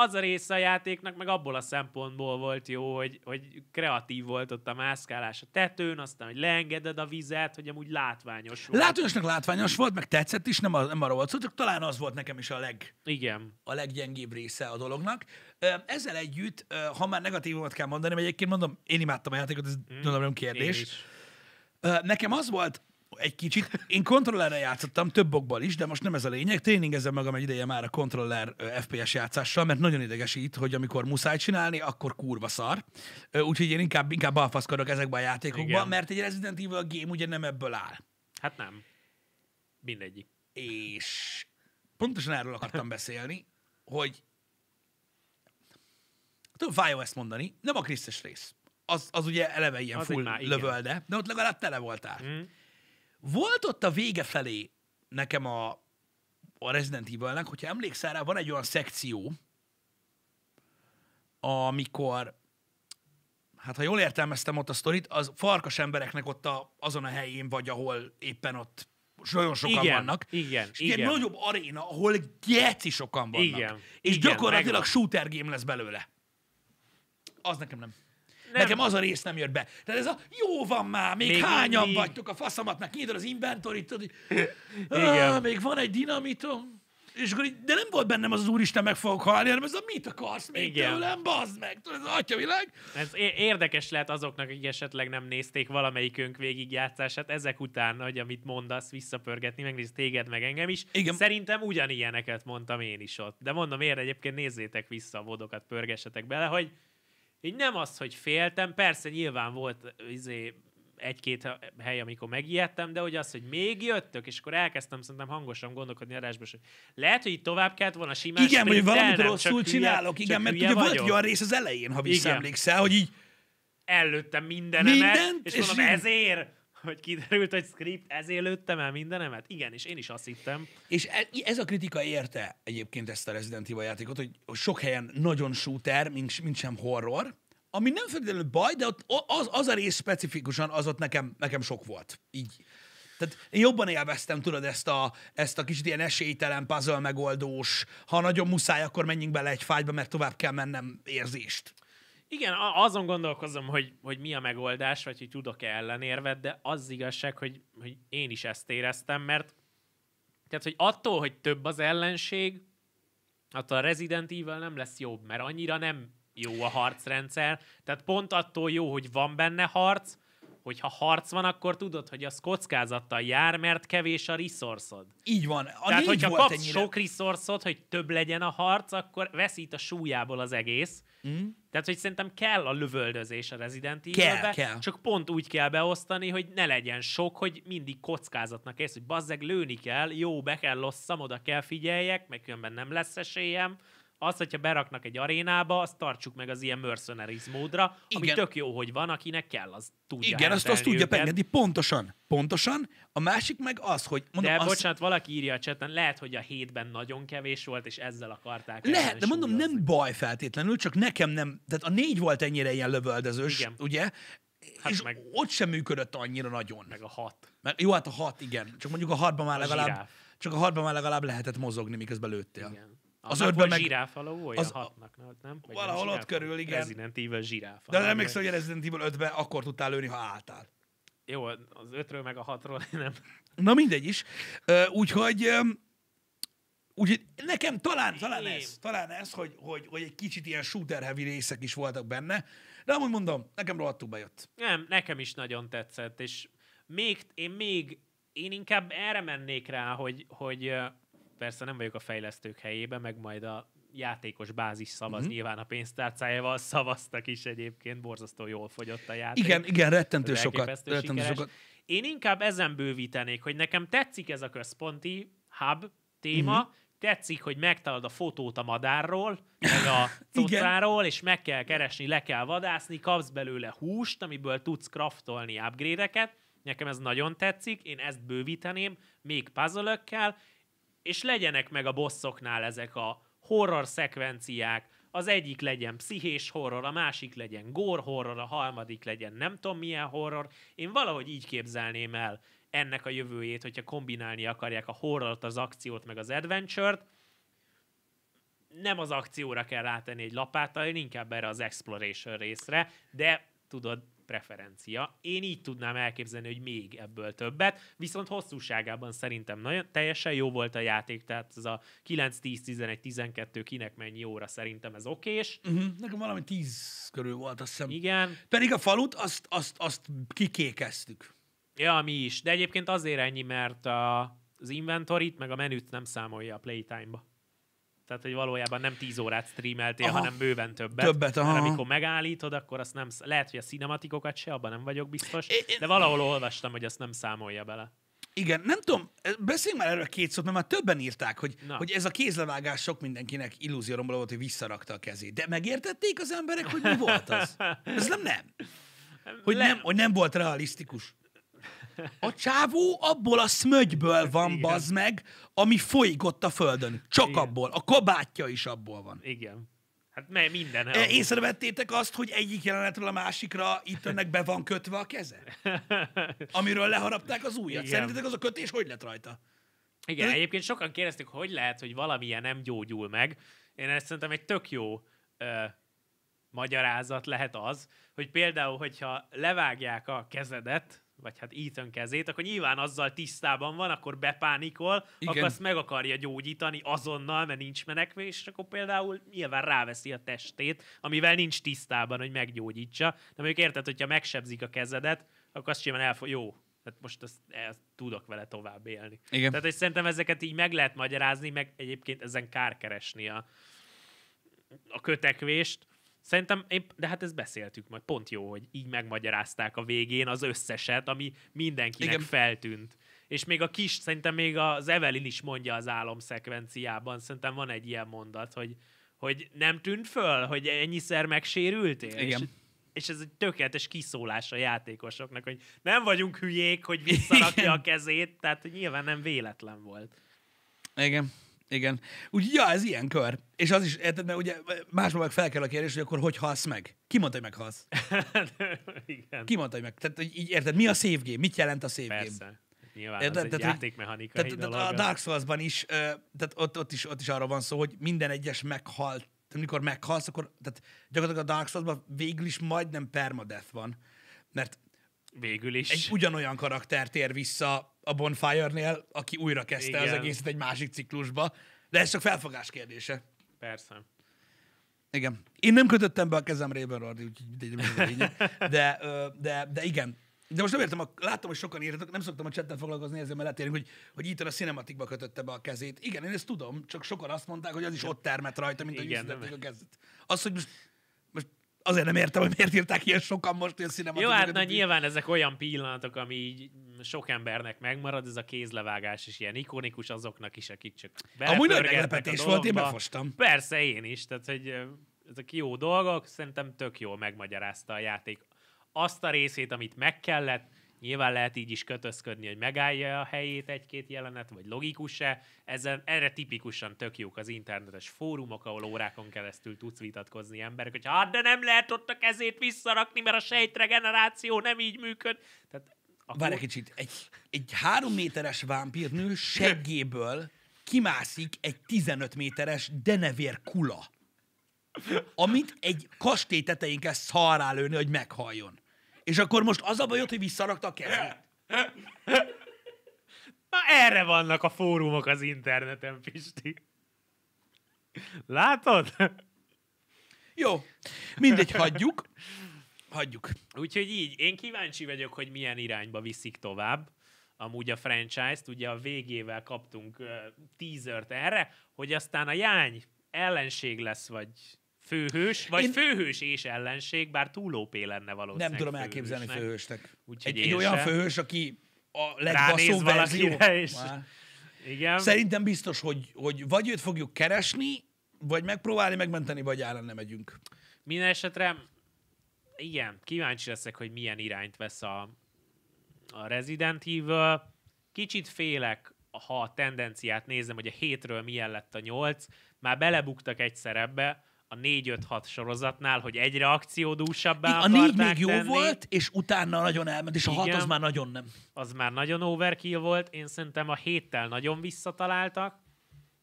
az a része a játéknak meg abból a szempontból volt jó, hogy, hogy kreatív volt ott a mászkálás a tetőn, aztán, hogy leengeded a vizet, hogy amúgy látványos volt. Látványosnak látványos volt, meg tetszett is, nem, a, nem arról volt szó, csak talán az volt nekem is a, leg, Igen. a leggyengébb része a dolognak. Ezzel együtt, ha már negatívumot kell mondani, mert egyébként mondom, én imádtam a játékot, ez hmm, nagyon kérdés. Nekem az volt egy kicsit. Én kontrollerre játszottam több okból is, de most nem ez a lényeg. Tréningezem magam egy ideje már a kontroller FPS játszással, mert nagyon idegesít, hogy amikor muszáj csinálni, akkor kurva szar. Úgyhogy én inkább, inkább balfaszkodok ezekben a játékokban, mert egy Resident Evil game ugye nem ebből áll. Hát nem. Mindegyik. És pontosan erről akartam beszélni, hogy tudom fájó ezt mondani, nem a Krisztus rész. Az, az ugye eleve ilyen az full már, lövölde, de ott legalább tele voltál. Mm. Volt ott a vége felé nekem a, a Resident Evil-nek, hogyha emlékszel rá, van egy olyan szekció, amikor, hát ha jól értelmeztem ott a sztorit, az farkas embereknek ott a, azon a helyén vagy, ahol éppen ott nagyon sokan igen, vannak. Igen, és igen. egy nagyobb aréna, ahol geci sokan vannak. Igen, és igen, gyakorlatilag megvan. shooter game lesz belőle. Az nekem nem nem. Nekem az a rész nem jött be. Tehát ez a jó van már, még, még hányan még... vagytok a faszamatnak, nyitod az inventory tudod, ah, még van egy dinamitom. És akkor így, de nem volt bennem az, az úristen meg fogok halni, hanem ez a mit akarsz még Igen. tőlem, bazd meg, tudod, ez az atyavilág. Ez érdekes lehet azoknak, akik esetleg nem nézték valamelyikünk végigjátszását, hát ezek után, hogy amit mondasz, visszapörgetni, megnéz téged, meg engem is. Igen. Szerintem ugyanilyeneket mondtam én is ott. De mondom, ér egyébként nézzétek vissza a vodokat, pörgessetek bele, hogy így nem az, hogy féltem, persze nyilván volt izé, egy-két hely, amikor megijedtem, de hogy az, hogy még jöttök, és akkor elkezdtem szerintem hangosan gondolkodni adásban, hogy lehet, hogy itt tovább kellett volna simán. Igen, hogy valamit rosszul csinálok, igen, mert ugye volt olyan rész az elején, ha visszaemlékszel, hogy így, előttem mindenemet, Mindent? és mondom, így... ezért hogy kiderült, hogy script, ezért lőttem el mindenemet? Igen, és én is azt hittem. És e, ez a kritika érte egyébként ezt a Resident Evil játékot, hogy sok helyen nagyon shooter, mint, mint sem horror, ami nem feltétlenül baj, de ott az, az a rész specifikusan, az ott nekem, nekem sok volt. Így. Tehát én jobban élveztem, tudod, ezt a, ezt a kicsit ilyen esélytelen, puzzle megoldós, ha nagyon muszáj, akkor menjünk bele egy fájba, mert tovább kell mennem érzést. Igen, azon gondolkozom, hogy, hogy mi a megoldás, vagy hogy tudok-e ellenérvet, de az igazság, hogy, hogy én is ezt éreztem, mert tehát, hogy attól, hogy több az ellenség, attól a Resident Evil nem lesz jobb, mert annyira nem jó a harcrendszer. Tehát pont attól jó, hogy van benne harc, hogyha harc van, akkor tudod, hogy az kockázattal jár, mert kevés a resourcod. Így van. A Tehát, hogyha volt kapsz ennyire. sok resourcot, hogy több legyen a harc, akkor veszít a súlyából az egész. Mm. Tehát, hogy szerintem kell a lövöldözés a Resident evil kell. csak pont úgy kell beosztani, hogy ne legyen sok, hogy mindig kockázatnak ész, hogy bazzeg lőni kell, jó, be kell losszam, oda kell figyeljek, meg különben nem lesz esélyem az, hogyha beraknak egy arénába, azt tartsuk meg az ilyen mercenaries módra, ami Igen. tök jó, hogy van, akinek kell, az tudja Igen, azt, azt tudja pengedni, pontosan. Pontosan. A másik meg az, hogy... Mondom, de az... bocsánat, valaki írja a cseten, lehet, hogy a hétben nagyon kevés volt, és ezzel akarták... Lehet, de mondom, súlyozni. nem baj feltétlenül, csak nekem nem... Tehát a négy volt ennyire ilyen lövöldözős, Igen. ugye? Hát és meg... ott sem működött annyira nagyon. Meg a hat. Mert, jó, hát a hat, igen. Csak mondjuk a hatban már a legalább... Zsiráf. Csak a hatban már legalább lehetett mozogni, miközben lőttél. Igen. Az Annak ötben meg... Zsiráfaló olyan az... hatnak, nem? Vagy valahol nem ott körül, igen. Resident Evil zsiráfa. De nem emlékszel, hogy a Resident Evil 5 akkor tudtál lőni, ha álltál. Jó, az 5-ről meg a 6-ról nem. Na mindegy is. Úgyhogy úgy nekem talán, talán ez, talán ez, hogy, hogy, hogy egy kicsit ilyen shooter heavy részek is voltak benne, de amúgy mondom, nekem rohadtul bejött. Nem, nekem is nagyon tetszett, és még, én még, én inkább erre mennék rá, hogy, hogy persze nem vagyok a fejlesztők helyében, meg majd a játékos bázis szavaz, mm-hmm. nyilván a pénztárcájával szavaztak is egyébként, borzasztó jól fogyott a játék. Igen, igen, rettentő sokat. Rettentő sokat. Én inkább ezen bővítenék, hogy nekem tetszik ez a központi hub téma, mm-hmm. tetszik, hogy megtalad a fotót a madárról, meg a cocáról, és meg kell keresni, le kell vadászni, kapsz belőle húst, amiből tudsz kraftolni upgrade-eket, Nekem ez nagyon tetszik, én ezt bővíteném, még puzzle és legyenek meg a bosszoknál ezek a horror szekvenciák, az egyik legyen pszichés horror, a másik legyen gór horror, a harmadik legyen nem tudom milyen horror. Én valahogy így képzelném el ennek a jövőjét, hogyha kombinálni akarják a horrort, az akciót, meg az adventure-t. Nem az akcióra kell rátenni egy lapáttal, inkább erre az exploration részre, de tudod, preferencia. Én így tudnám elképzelni, hogy még ebből többet, viszont hosszúságában szerintem nagyon teljesen jó volt a játék, tehát ez a 9, 10, 11, 12, kinek mennyi óra szerintem ez okés. Uh-huh. Nekem valami 10 körül volt, azt hiszem. Igen. Pedig a falut, azt, azt, azt kikékeztük. Ja, mi is. De egyébként azért ennyi, mert a, az inventorit meg a menüt nem számolja a playtime-ba. Tehát, hogy valójában nem 10 órát streameltél, Aha. hanem bőven többet. Többet, aha. Mert amikor megállítod, akkor azt nem... Lehet, hogy a cinematikokat se, abban nem vagyok biztos, é, de valahol olvastam, hogy ezt nem számolja bele. Igen, nem tudom, beszéljünk már erről két szót, mert már többen írták, hogy, Na. hogy ez a kézlevágás sok mindenkinek illúzió romboló volt, hogy visszarakta a kezét. De megértették az emberek, hogy mi volt az? Ez nem nem. Hogy, Le... nem, hogy nem volt realisztikus. A csávó abból a szmögyből van, Igen. bazd meg, ami ott a földön. Csak Igen. abból. A kabátja is abból van. Igen. Hát mert minden. E, észrevettétek azt, hogy egyik jelenetről a másikra itt önnek be van kötve a keze? Amiről leharapták az ujjat. Szerintetek az a kötés hogy lett rajta? Igen, Ez... Hm? egyébként sokan kérdezték, hogy lehet, hogy valamilyen nem gyógyul meg. Én ezt szerintem egy tök jó ö, magyarázat lehet az, hogy például, hogyha levágják a kezedet, vagy hát Ethan kezét, akkor nyilván azzal tisztában van, akkor bepánikol, Igen. akkor azt meg akarja gyógyítani azonnal, mert nincs menekvés, és akkor például nyilván ráveszi a testét, amivel nincs tisztában, hogy meggyógyítsa. De mondjuk érted, hogyha megsebzik a kezedet, akkor azt simán elfog, jó, tehát most ezt, ezt eh, tudok vele tovább élni. Igen. Tehát hogy szerintem ezeket így meg lehet magyarázni, meg egyébként ezen kár keresni a, a kötekvést, Szerintem, épp, de hát ezt beszéltük majd, pont jó, hogy így megmagyarázták a végén az összeset, ami mindenkinek Igen. feltűnt. És még a kis, szerintem még az Evelyn is mondja az álom szekvenciában, szerintem van egy ilyen mondat, hogy, hogy nem tűnt föl, hogy ennyiszer megsérültél? Igen. És, és ez egy tökéletes kiszólás a játékosoknak, hogy nem vagyunk hülyék, hogy visszarakja a kezét, tehát nyilván nem véletlen volt. Igen igen. Úgy, ja, ez ilyen kör. És az is, érted, mert ugye másban meg fel kell a kérdés, hogy akkor hogy halsz meg? Ki mondta, hogy meghalsz? igen. Ki mondta, hogy meg? Tehát, hogy így, érted, mi a save game? Mit jelent a save Persze. game? Nyilván érted, ez egy játékmechanika. Tehát, tehát a Dark Souls-ban is, tehát ott, ott, is, ott is arra van szó, hogy minden egyes meghalt amikor meghalsz, akkor tehát gyakorlatilag a Dark Souls-ban végül is majdnem permadeath van, mert Végül is. Egy ugyanolyan karakter tér vissza a Bonfire-nél, aki újra kezdte Igen. az egészet egy másik ciklusba, de ez csak felfogás kérdése. Persze. Igen. Én nem kötöttem be a kezem Raven Rorty, úgyhogy de, de, de igen. De most nem értem, láttam, hogy sokan írtak, nem szoktam a chatten foglalkozni, ezért mellett érünk, hogy, hogy itt a cinematikba kötötte be a kezét. Igen, én ezt tudom, csak sokan azt mondták, hogy az is ott termett rajta, mint igen, a üzletek a kezét. Az, hogy most azért nem értem, hogy miért írták ilyen sokan most ilyen szinematikus. Jó, hát na, nyilván ezek olyan pillanatok, ami így sok embernek megmarad, ez a kézlevágás is ilyen ikonikus azoknak is, akik csak Amúgy nagy meglepetés volt, én befostam. Persze, én is, tehát hogy ezek jó dolgok, szerintem tök jól megmagyarázta a játék azt a részét, amit meg kellett, Nyilván lehet így is kötözködni, hogy megállja a helyét egy-két jelenet, vagy logikus-e. Ezen, erre tipikusan tök jók az internetes fórumok, ahol órákon keresztül tudsz vitatkozni emberek, hogy hát de nem lehet ott a kezét visszarakni, mert a sejtregeneráció nem így működ. Tehát akkor... Várj egy kicsit, egy, egy három méteres vámpírnő seggéből kimászik egy 15 méteres denevér kula, amit egy kastély tetején kell szarrá lőni, hogy meghaljon. És akkor most az a baj, hogy visszarakta a kezét? Na erre vannak a fórumok az interneten, Pisti. Látod? Jó. Mindegy, hagyjuk. Hagyjuk. Úgyhogy így, én kíváncsi vagyok, hogy milyen irányba viszik tovább amúgy a franchise-t, ugye a végével kaptunk uh, teasert erre, hogy aztán a jány ellenség lesz, vagy főhős, vagy Én... főhős és ellenség, bár túl OP lenne valószínűleg. Nem tudom elképzelni főhősnek. Úgyhogy egy, egy olyan főhős, aki a legbaszóbb verzió. És... Igen. Szerintem biztos, hogy, hogy vagy őt fogjuk keresni, vagy megpróbálni megmenteni, vagy ellen nem megyünk. Minden esetre, igen, kíváncsi leszek, hogy milyen irányt vesz a, a Resident Evil. Kicsit félek, ha a tendenciát nézem, hogy a hétről milyen lett a nyolc. Már belebuktak egyszer ebbe, a 4-5-6 sorozatnál, hogy egyre akciódúsabbá A 4 még jó tenni. volt, és utána nagyon elment, és Igen, a 6 az már nagyon nem. Az már nagyon overkill volt, én szerintem a 7-tel nagyon visszataláltak.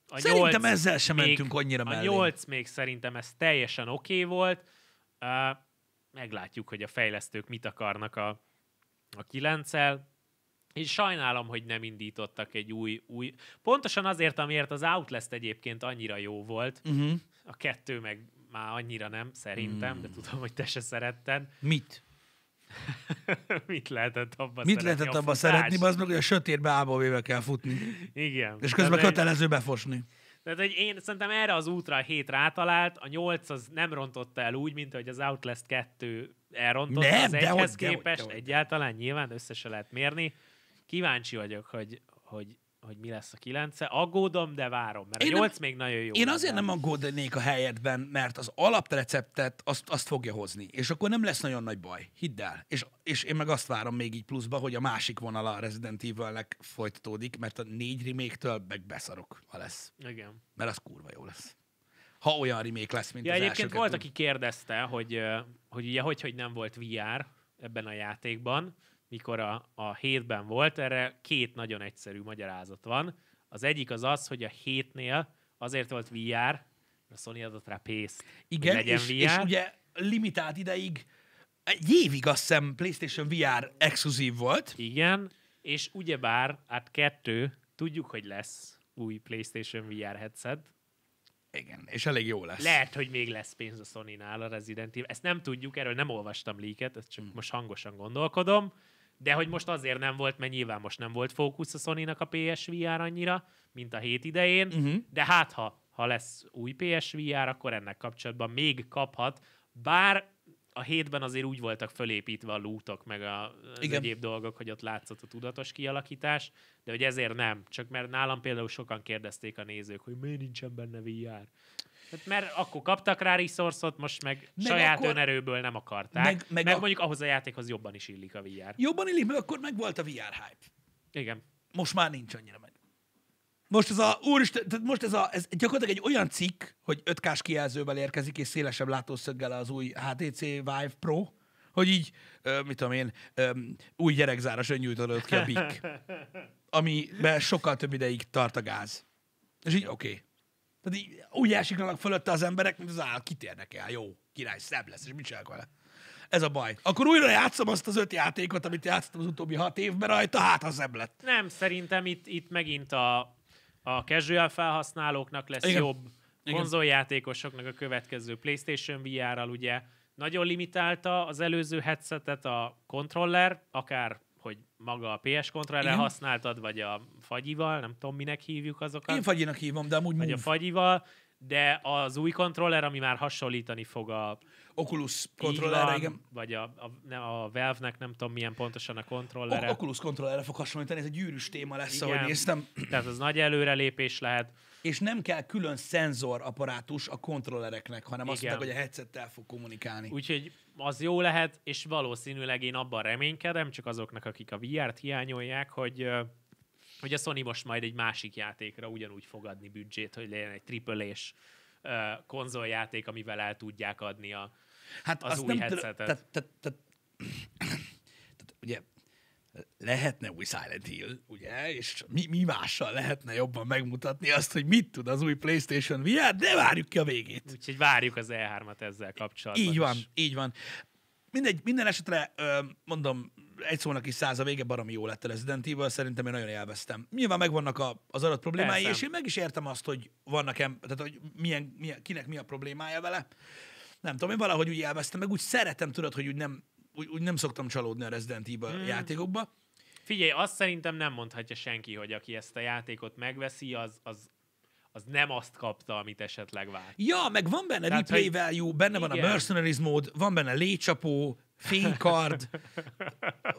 A szerintem ezzel sem még, mentünk annyira mellé. A 8 még szerintem ez teljesen oké okay volt. Uh, meglátjuk, hogy a fejlesztők mit akarnak a, a 9 -el. Én sajnálom, hogy nem indítottak egy új, új... Pontosan azért, amiért az Outlast egyébként annyira jó volt, uh-huh. A kettő meg már annyira nem, szerintem, mm. de hmm. tudom, hogy te se szeretted. Mit? Mit lehetett abban Mit szeretni? lehetett abban szeretni, az meg, hogy a sötétbe ába véve kell futni. Igen. És közben kötelező egy... befosni. Tehát, hogy én szerintem erre az útra a hét rátalált, a nyolc, az nem rontotta el úgy, mint hogy az Outlast 2 elrontotta nem, az egyhez De, képest. de, dehogy. Egyáltalán nyilván össze se lehet mérni. Kíváncsi vagyok, hogy, hogy hogy mi lesz a kilence. Aggódom, de várom, mert én a nyolc még nagyon jó. Én azért nem aggódnék a helyedben, mert az alapreceptet azt, azt fogja hozni, és akkor nem lesz nagyon nagy baj, hidd el. És, és én meg azt várom még így pluszba, hogy a másik vonala a Resident Evil-nek folytatódik, mert a négy remake-től meg beszarok, ha lesz. Igen. Mert az kurva jó lesz ha olyan remake lesz, mint ja, az egyébként volt, aki kérdezte, hogy, hogy ugye hogy, hogy nem volt VR ebben a játékban, mikor a, a hétben volt, erre két nagyon egyszerű magyarázat van. Az egyik az az, hogy a hétnél azért volt VR, mert a Sony adott rá pénzt, Igen, legyen és, VR. és ugye limitált ideig, egy évig azt hiszem PlayStation VR exkluzív volt. Igen, és ugyebár, hát kettő, tudjuk, hogy lesz új PlayStation VR headset, igen, és elég jó lesz. Lehet, hogy még lesz pénz a Sony-nál a Resident Evil. Ezt nem tudjuk, erről nem olvastam leaket, ezt csak hmm. most hangosan gondolkodom. De hogy most azért nem volt, mert nyilván most nem volt fókusz a sony a PSVR annyira, mint a hét idején, uh-huh. de hát ha, ha lesz új PSVR, akkor ennek kapcsolatban még kaphat, bár a hétben azért úgy voltak fölépítve a lútok, meg a, az Igen. egyéb dolgok, hogy ott látszott a tudatos kialakítás, de hogy ezért nem. Csak mert nálam például sokan kérdezték a nézők, hogy miért nincsen benne VR. Hát mert akkor kaptak rá resource most meg, meg saját akkor... önerőből nem akarták. Meg, meg, meg a... mondjuk ahhoz a játékhoz jobban is illik a VR. Jobban illik, meg akkor meg volt a VR hype. Igen. Most már nincs annyira meg. Most ez a, úristen, most ez a, ez gyakorlatilag egy olyan cikk, hogy 5 k kijelzővel érkezik, és szélesebb látószöggel az új HTC Vive Pro, hogy így, ö, mit tudom én, ö, új gyerekzáras öngyújtódott ki a BIC, amiben sokkal több ideig tart a gáz. És így oké. Okay. Tehát így, úgy elsiklanak fölötte az emberek, mint az áll, kitérnek el, jó, király, szebb lesz, és mit csinálok vele? Ez a baj. Akkor újra játszom azt az öt játékot, amit játszottam az utóbbi hat évben rajta, hát az szebb lett. Nem, szerintem itt, itt megint a, a casual felhasználóknak lesz Igen. jobb, Igen. konzoljátékosoknak a következő PlayStation VR-al ugye nagyon limitálta az előző headsetet a controller, akár maga a PS kontrollere használtad, vagy a fagyival, nem tudom, minek hívjuk azokat. Én fagyinak hívom, de amúgy Vagy move. a fagyival, de az új kontroller, ami már hasonlítani fog a... Oculus kontrollerre, igen. Vagy a, a, nem, a Valve-nek nem tudom milyen pontosan a kontrollere. O- Oculus kontrollerre fog hasonlítani, ez egy gyűrűs téma lesz, igen. ahogy néztem. Tehát az nagy előrelépés lehet. És nem kell külön szenzorapparátus apparátus a kontrollereknek, hanem azt mondták, hogy a headsettel fog kommunikálni. Úgyhogy az jó lehet, és valószínűleg én abban reménykedem, csak azoknak, akik a VR-t hiányolják, hogy hogy a Sony most majd egy másik játékra ugyanúgy fog adni büdzsét, hogy legyen egy triple-és konzoljáték, amivel el tudják adni a, hát az új headsetet. Tehát, tehát, tehát, tehát ugye lehetne új Silent Hill, ugye, és mi, mi mással lehetne jobban megmutatni azt, hogy mit tud az új PlayStation VR, de várjuk ki a végét. Úgyhogy várjuk az E3-at ezzel kapcsolatban. Így van, is. így van. Mindegy, minden esetre mondom, egy szónak is száz a vége, baromi jó lett a Resident Evil, szerintem én nagyon élveztem. Nyilván megvannak a, az adat problémái, Persze. és én meg is értem azt, hogy vannak em- tehát hogy milyen, milyen, kinek mi a problémája vele. Nem tudom, én valahogy úgy élveztem, meg úgy szeretem, tudod, hogy úgy nem, úgy, úgy nem szoktam csalódni a Resident Evil hmm. játékokba. Figyelj, azt szerintem nem mondhatja senki, hogy aki ezt a játékot megveszi, az, az, az nem azt kapta, amit esetleg várt. Ja, meg van benne Tehát, replay value, benne igen. van a mercenaries mód, van benne lécsapó, fénykard.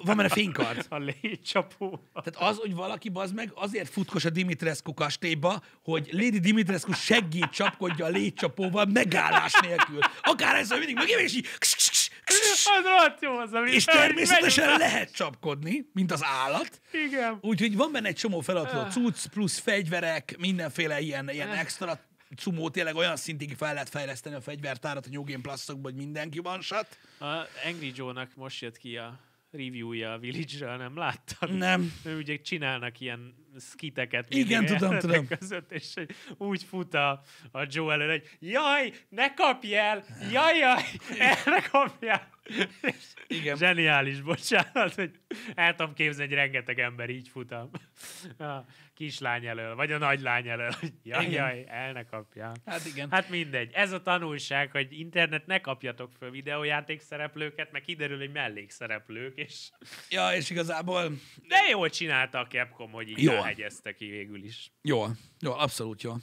Van benne fénykard. A légycsapó. Tehát az, hogy valaki bazd meg, azért futkos a Dimitrescu kastélyba, hogy Lady Dimitrescu seggét csapkodja a légycsapóval megállás nélkül. Akár ez, hogy mindig megjön, és így... Az jó az, ami És természetesen megyünk. lehet csapkodni, mint az állat. Igen. Úgyhogy van benne egy csomó feladat. Ah. cucc, plusz fegyverek, mindenféle ilyen, ilyen eh. extra cumó tényleg olyan szintig fel lehet fejleszteni a fegyvertárat a New Game plus hogy mindenki van sat. A Angry Joe-nak most jött ki a reviewja a Village-ről, nem láttad? Nem. Ő ugye csinálnak ilyen skiteket. Igen, tudom, tudom. Között, és úgy fut a, a Joe elől, hogy jaj, ne kapj el, jaj, jaj, erre el! Igen. Zseniális, bocsánat, hogy el tudom képzelni, hogy rengeteg ember így futam. A kislány elől, vagy a nagylány elől, hogy jaj, igen. jaj, el ne kapja. Hát igen. Hát mindegy. Ez a tanulság, hogy internet ne kapjatok föl videójáték szereplőket, mert kiderül, hogy mellékszereplők, és... Ja, és igazából... De jól csinálta a Capcom, hogy így jó. ki végül is. Jó, jó, abszolút jó.